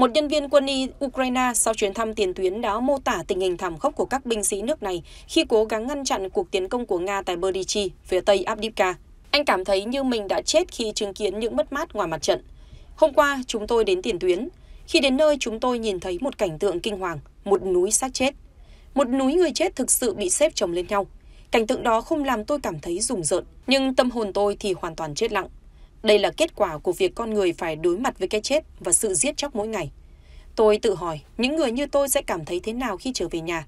Một nhân viên quân y Ukraine sau chuyến thăm tiền tuyến đã mô tả tình hình thảm khốc của các binh sĩ nước này khi cố gắng ngăn chặn cuộc tiến công của Nga tại Berdichi, phía tây Abdivka. Anh cảm thấy như mình đã chết khi chứng kiến những mất mát ngoài mặt trận. Hôm qua, chúng tôi đến tiền tuyến. Khi đến nơi, chúng tôi nhìn thấy một cảnh tượng kinh hoàng, một núi xác chết. Một núi người chết thực sự bị xếp chồng lên nhau. Cảnh tượng đó không làm tôi cảm thấy rùng rợn, nhưng tâm hồn tôi thì hoàn toàn chết lặng. Đây là kết quả của việc con người phải đối mặt với cái chết và sự giết chóc mỗi ngày. Tôi tự hỏi, những người như tôi sẽ cảm thấy thế nào khi trở về nhà?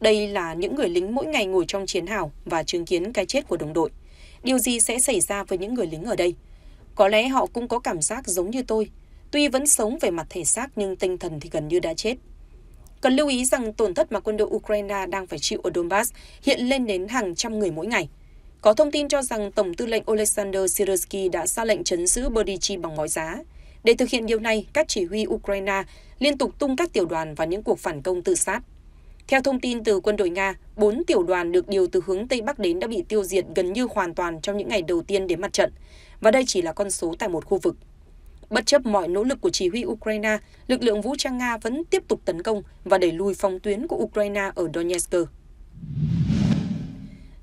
Đây là những người lính mỗi ngày ngồi trong chiến hào và chứng kiến cái chết của đồng đội. Điều gì sẽ xảy ra với những người lính ở đây? Có lẽ họ cũng có cảm giác giống như tôi, tuy vẫn sống về mặt thể xác nhưng tinh thần thì gần như đã chết. Cần lưu ý rằng tổn thất mà quân đội Ukraine đang phải chịu ở Donbass hiện lên đến hàng trăm người mỗi ngày. Có thông tin cho rằng Tổng tư lệnh Oleksandr Syrskyi đã ra lệnh chấn giữ Berdichi bằng mọi giá. Để thực hiện điều này, các chỉ huy Ukraine liên tục tung các tiểu đoàn vào những cuộc phản công tự sát. Theo thông tin từ quân đội Nga, bốn tiểu đoàn được điều từ hướng Tây Bắc đến đã bị tiêu diệt gần như hoàn toàn trong những ngày đầu tiên đến mặt trận, và đây chỉ là con số tại một khu vực. Bất chấp mọi nỗ lực của chỉ huy Ukraine, lực lượng vũ trang Nga vẫn tiếp tục tấn công và đẩy lùi phòng tuyến của Ukraine ở Donetsk.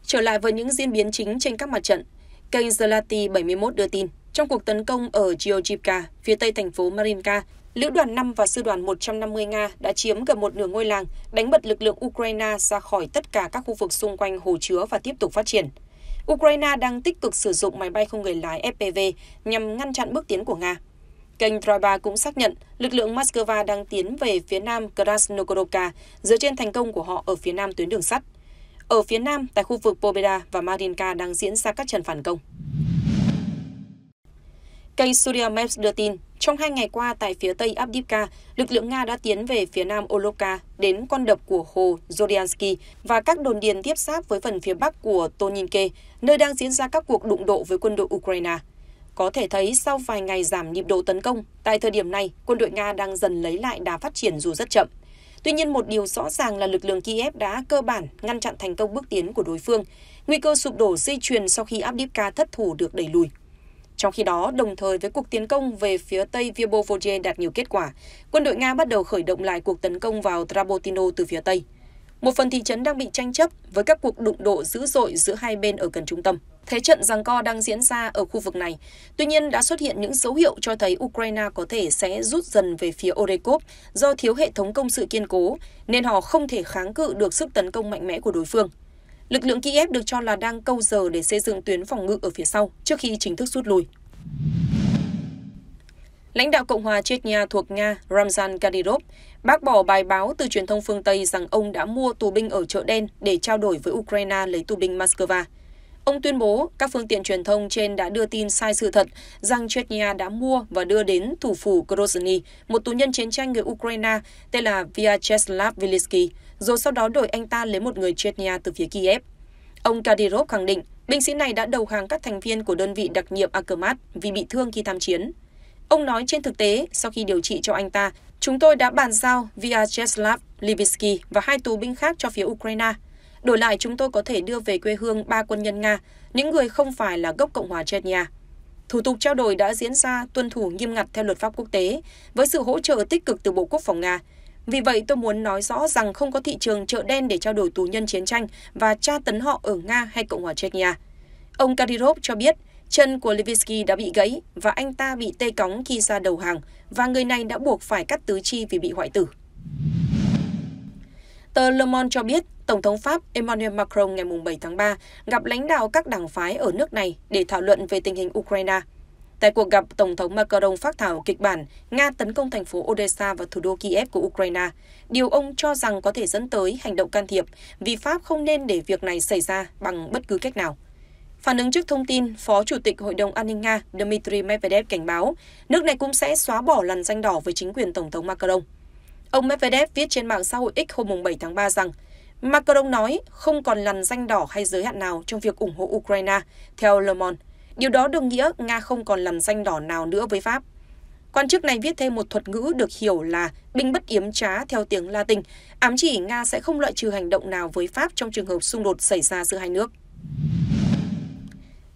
Trở lại với những diễn biến chính trên các mặt trận, kênh Zlati 71 đưa tin, trong cuộc tấn công ở Georgivka, phía tây thành phố Marinka, Lữ đoàn 5 và sư đoàn 150 Nga đã chiếm gần một nửa ngôi làng, đánh bật lực lượng Ukraine ra khỏi tất cả các khu vực xung quanh hồ chứa và tiếp tục phát triển. Ukraine đang tích cực sử dụng máy bay không người lái FPV nhằm ngăn chặn bước tiến của Nga. Kênh Traba cũng xác nhận lực lượng Moscow đang tiến về phía nam Krasnogorovka dựa trên thành công của họ ở phía nam tuyến đường sắt. Ở phía nam, tại khu vực Pobeda và Marinka đang diễn ra các trận phản công. Kênh Surya Maps đưa tin, trong hai ngày qua tại phía tây Abdivka, lực lượng Nga đã tiến về phía nam Oloka đến con đập của hồ Zoryansky và các đồn điền tiếp giáp với phần phía bắc của Toninke, nơi đang diễn ra các cuộc đụng độ với quân đội Ukraine. Có thể thấy sau vài ngày giảm nhịp độ tấn công, tại thời điểm này quân đội Nga đang dần lấy lại đà phát triển dù rất chậm. Tuy nhiên, một điều rõ ràng là lực lượng Kiev đã cơ bản ngăn chặn thành công bước tiến của đối phương. Nguy cơ sụp đổ dây chuyền sau khi Abdivka thất thủ được đẩy lùi. Trong khi đó, đồng thời với cuộc tiến công về phía Tây Vyobovodye đạt nhiều kết quả, quân đội Nga bắt đầu khởi động lại cuộc tấn công vào Trabotino từ phía Tây. Một phần thị trấn đang bị tranh chấp với các cuộc đụng độ dữ dội giữa hai bên ở gần trung tâm thế trận rằng co đang diễn ra ở khu vực này. Tuy nhiên, đã xuất hiện những dấu hiệu cho thấy Ukraine có thể sẽ rút dần về phía Orekov do thiếu hệ thống công sự kiên cố, nên họ không thể kháng cự được sức tấn công mạnh mẽ của đối phương. Lực lượng Kiev được cho là đang câu giờ để xây dựng tuyến phòng ngự ở phía sau trước khi chính thức rút lui. Lãnh đạo Cộng hòa Chechnya thuộc Nga Ramzan Kadyrov bác bỏ bài báo từ truyền thông phương Tây rằng ông đã mua tù binh ở chợ đen để trao đổi với Ukraine lấy tù binh Moscow. Ông tuyên bố các phương tiện truyền thông trên đã đưa tin sai sự thật rằng Chechnya đã mua và đưa đến thủ phủ Grozny, một tù nhân chiến tranh người Ukraine tên là Vyacheslav Velinsky, rồi sau đó đổi anh ta lấy một người Chechnya từ phía Kiev. Ông Kadyrov khẳng định binh sĩ này đã đầu hàng các thành viên của đơn vị đặc nhiệm Akamat vì bị thương khi tham chiến. Ông nói trên thực tế, sau khi điều trị cho anh ta, chúng tôi đã bàn giao Vyacheslav Livitsky và hai tù binh khác cho phía Ukraine – Đổi lại chúng tôi có thể đưa về quê hương ba quân nhân Nga, những người không phải là gốc Cộng hòa Chechnya. Thủ tục trao đổi đã diễn ra tuân thủ nghiêm ngặt theo luật pháp quốc tế, với sự hỗ trợ tích cực từ Bộ Quốc phòng Nga. Vì vậy, tôi muốn nói rõ rằng không có thị trường chợ đen để trao đổi tù nhân chiến tranh và tra tấn họ ở Nga hay Cộng hòa Chechnya. Ông Kadyrov cho biết, chân của Levitsky đã bị gãy và anh ta bị tê cóng khi ra đầu hàng và người này đã buộc phải cắt tứ chi vì bị hoại tử. Tờ Le Monde cho biết, Tổng thống Pháp Emmanuel Macron ngày 7 tháng 3 gặp lãnh đạo các đảng phái ở nước này để thảo luận về tình hình Ukraine. Tại cuộc gặp, Tổng thống Macron phát thảo kịch bản Nga tấn công thành phố Odessa và thủ đô Kiev của Ukraine, điều ông cho rằng có thể dẫn tới hành động can thiệp vì Pháp không nên để việc này xảy ra bằng bất cứ cách nào. Phản ứng trước thông tin, Phó Chủ tịch Hội đồng An ninh Nga Dmitry Medvedev cảnh báo nước này cũng sẽ xóa bỏ lằn danh đỏ với chính quyền Tổng thống Macron. Ông Medvedev viết trên mạng xã hội X hôm 7 tháng 3 rằng Macron nói không còn lằn danh đỏ hay giới hạn nào trong việc ủng hộ Ukraine, theo Le Monde. Điều đó đồng nghĩa Nga không còn lằn danh đỏ nào nữa với Pháp. Quan chức này viết thêm một thuật ngữ được hiểu là binh bất yếm trá theo tiếng Latin, ám chỉ Nga sẽ không loại trừ hành động nào với Pháp trong trường hợp xung đột xảy ra giữa hai nước.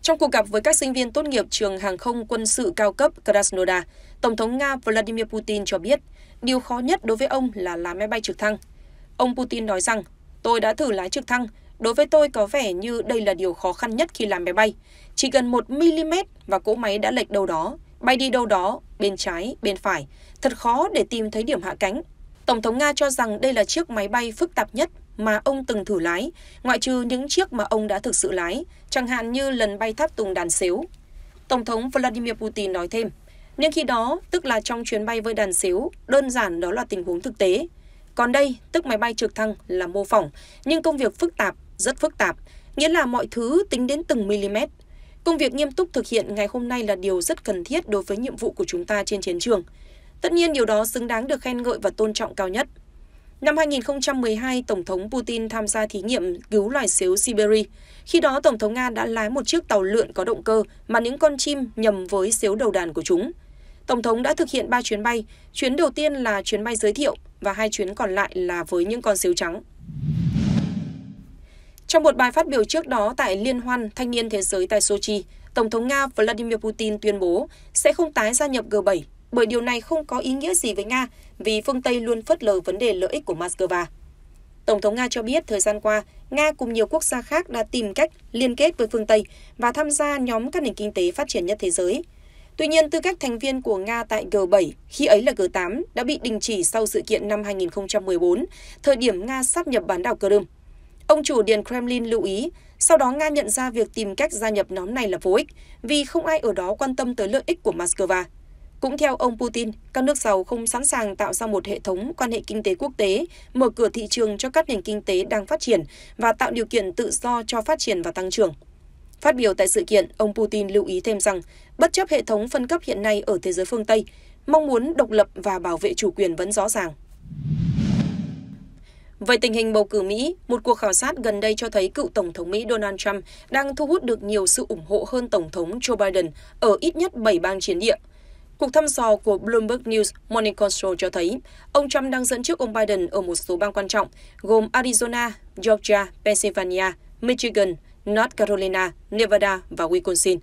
Trong cuộc gặp với các sinh viên tốt nghiệp trường hàng không quân sự cao cấp Krasnodar, Tổng thống Nga Vladimir Putin cho biết điều khó nhất đối với ông là lái máy bay trực thăng. Ông Putin nói rằng Tôi đã thử lái trực thăng, đối với tôi có vẻ như đây là điều khó khăn nhất khi làm máy bay. Chỉ cần một mm và cỗ máy đã lệch đâu đó, bay đi đâu đó, bên trái, bên phải, thật khó để tìm thấy điểm hạ cánh. Tổng thống Nga cho rằng đây là chiếc máy bay phức tạp nhất mà ông từng thử lái, ngoại trừ những chiếc mà ông đã thực sự lái, chẳng hạn như lần bay tháp tùng đàn xíu Tổng thống Vladimir Putin nói thêm, nhưng khi đó, tức là trong chuyến bay với đàn xíu đơn giản đó là tình huống thực tế. Còn đây, tức máy bay trực thăng là mô phỏng, nhưng công việc phức tạp, rất phức tạp, nghĩa là mọi thứ tính đến từng mm. Công việc nghiêm túc thực hiện ngày hôm nay là điều rất cần thiết đối với nhiệm vụ của chúng ta trên chiến trường. Tất nhiên điều đó xứng đáng được khen ngợi và tôn trọng cao nhất. Năm 2012, Tổng thống Putin tham gia thí nghiệm cứu loài xếu Siberia. Khi đó, Tổng thống Nga đã lái một chiếc tàu lượn có động cơ mà những con chim nhầm với xếu đầu đàn của chúng. Tổng thống đã thực hiện ba chuyến bay. Chuyến đầu tiên là chuyến bay giới thiệu, và hai chuyến còn lại là với những con xíu trắng. Trong một bài phát biểu trước đó tại Liên hoan Thanh niên Thế giới tại Sochi, Tổng thống Nga Vladimir Putin tuyên bố sẽ không tái gia nhập G7 bởi điều này không có ý nghĩa gì với Nga vì phương Tây luôn phớt lờ vấn đề lợi ích của Moscow. Tổng thống Nga cho biết thời gian qua, Nga cùng nhiều quốc gia khác đã tìm cách liên kết với phương Tây và tham gia nhóm các nền kinh tế phát triển nhất thế giới – Tuy nhiên, tư cách thành viên của Nga tại G7, khi ấy là G8, đã bị đình chỉ sau sự kiện năm 2014, thời điểm Nga sắp nhập bán đảo Crimea. Ông chủ Điện Kremlin lưu ý, sau đó Nga nhận ra việc tìm cách gia nhập nhóm này là vô ích, vì không ai ở đó quan tâm tới lợi ích của Moscow. Cũng theo ông Putin, các nước giàu không sẵn sàng tạo ra một hệ thống quan hệ kinh tế quốc tế, mở cửa thị trường cho các nền kinh tế đang phát triển và tạo điều kiện tự do cho phát triển và tăng trưởng. Phát biểu tại sự kiện, ông Putin lưu ý thêm rằng, bất chấp hệ thống phân cấp hiện nay ở thế giới phương Tây, mong muốn độc lập và bảo vệ chủ quyền vẫn rõ ràng. Về tình hình bầu cử Mỹ, một cuộc khảo sát gần đây cho thấy cựu Tổng thống Mỹ Donald Trump đang thu hút được nhiều sự ủng hộ hơn Tổng thống Joe Biden ở ít nhất 7 bang chiến địa. Cuộc thăm dò của Bloomberg News Morning Consult cho thấy ông Trump đang dẫn trước ông Biden ở một số bang quan trọng gồm Arizona, Georgia, Pennsylvania, Michigan, North Carolina, Nevada và Wisconsin.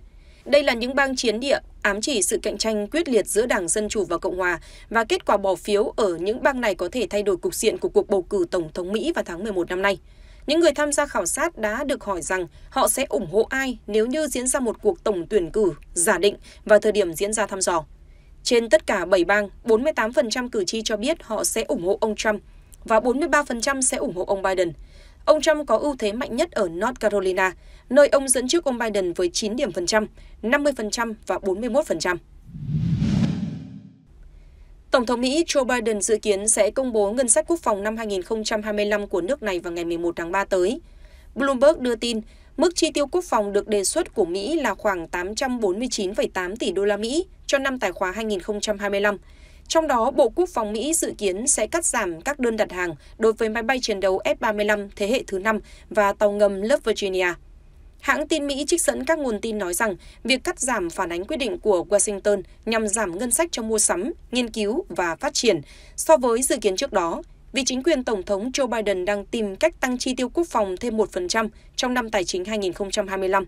Đây là những bang chiến địa ám chỉ sự cạnh tranh quyết liệt giữa Đảng Dân Chủ và Cộng Hòa và kết quả bỏ phiếu ở những bang này có thể thay đổi cục diện của cuộc bầu cử Tổng thống Mỹ vào tháng 11 năm nay. Những người tham gia khảo sát đã được hỏi rằng họ sẽ ủng hộ ai nếu như diễn ra một cuộc tổng tuyển cử giả định vào thời điểm diễn ra thăm dò. Trên tất cả 7 bang, 48% cử tri cho biết họ sẽ ủng hộ ông Trump và 43% sẽ ủng hộ ông Biden. Ông Trump có ưu thế mạnh nhất ở North Carolina, nơi ông dẫn trước ông Biden với 9 điểm phần trăm, 50% và 41%. Tổng thống Mỹ Joe Biden dự kiến sẽ công bố ngân sách quốc phòng năm 2025 của nước này vào ngày 11 tháng 3 tới. Bloomberg đưa tin, mức chi tiêu quốc phòng được đề xuất của Mỹ là khoảng 849,8 tỷ đô la Mỹ cho năm tài khoá 2025, trong đó, Bộ Quốc phòng Mỹ dự kiến sẽ cắt giảm các đơn đặt hàng đối với máy bay chiến đấu F-35 thế hệ thứ năm và tàu ngầm lớp Virginia. Hãng tin Mỹ trích dẫn các nguồn tin nói rằng việc cắt giảm phản ánh quyết định của Washington nhằm giảm ngân sách cho mua sắm, nghiên cứu và phát triển so với dự kiến trước đó, vì chính quyền Tổng thống Joe Biden đang tìm cách tăng chi tiêu quốc phòng thêm 1% trong năm tài chính 2025.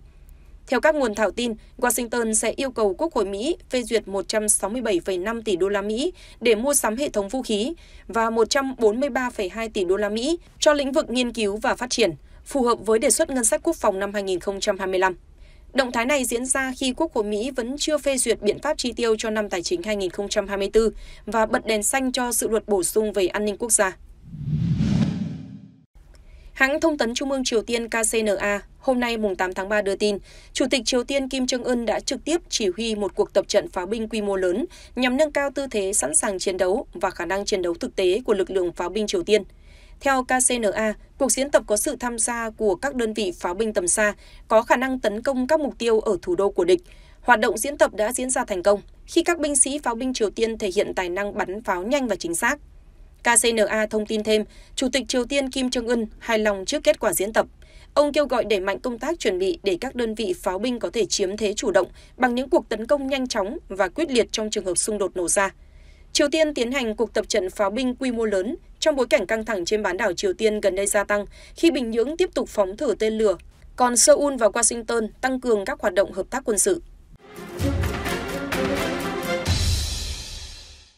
Theo các nguồn thảo tin, Washington sẽ yêu cầu Quốc hội Mỹ phê duyệt một trăm sáu mươi bảy năm tỷ đô la Mỹ để mua sắm hệ thống vũ khí và một trăm bốn mươi ba hai tỷ đô la Mỹ cho lĩnh vực nghiên cứu và phát triển, phù hợp với đề xuất ngân sách quốc phòng năm hai hai nghìn mươi năm. Động thái này diễn ra khi Quốc hội Mỹ vẫn chưa phê duyệt biện pháp chi tiêu cho năm tài chính hai hai nghìn mươi bốn và bật đèn xanh cho sự luật bổ sung về an ninh quốc gia. Hãng thông tấn Trung ương Triều Tiên KCNA hôm nay 8 tháng 3 đưa tin, Chủ tịch Triều Tiên Kim Jong-un đã trực tiếp chỉ huy một cuộc tập trận pháo binh quy mô lớn nhằm nâng cao tư thế sẵn sàng chiến đấu và khả năng chiến đấu thực tế của lực lượng pháo binh Triều Tiên. Theo KCNA, cuộc diễn tập có sự tham gia của các đơn vị pháo binh tầm xa có khả năng tấn công các mục tiêu ở thủ đô của địch. Hoạt động diễn tập đã diễn ra thành công khi các binh sĩ pháo binh Triều Tiên thể hiện tài năng bắn pháo nhanh và chính xác kcna thông tin thêm chủ tịch triều tiên kim jong un hài lòng trước kết quả diễn tập ông kêu gọi đẩy mạnh công tác chuẩn bị để các đơn vị pháo binh có thể chiếm thế chủ động bằng những cuộc tấn công nhanh chóng và quyết liệt trong trường hợp xung đột nổ ra triều tiên tiến hành cuộc tập trận pháo binh quy mô lớn trong bối cảnh căng thẳng trên bán đảo triều tiên gần đây gia tăng khi bình nhưỡng tiếp tục phóng thử tên lửa còn seoul và washington tăng cường các hoạt động hợp tác quân sự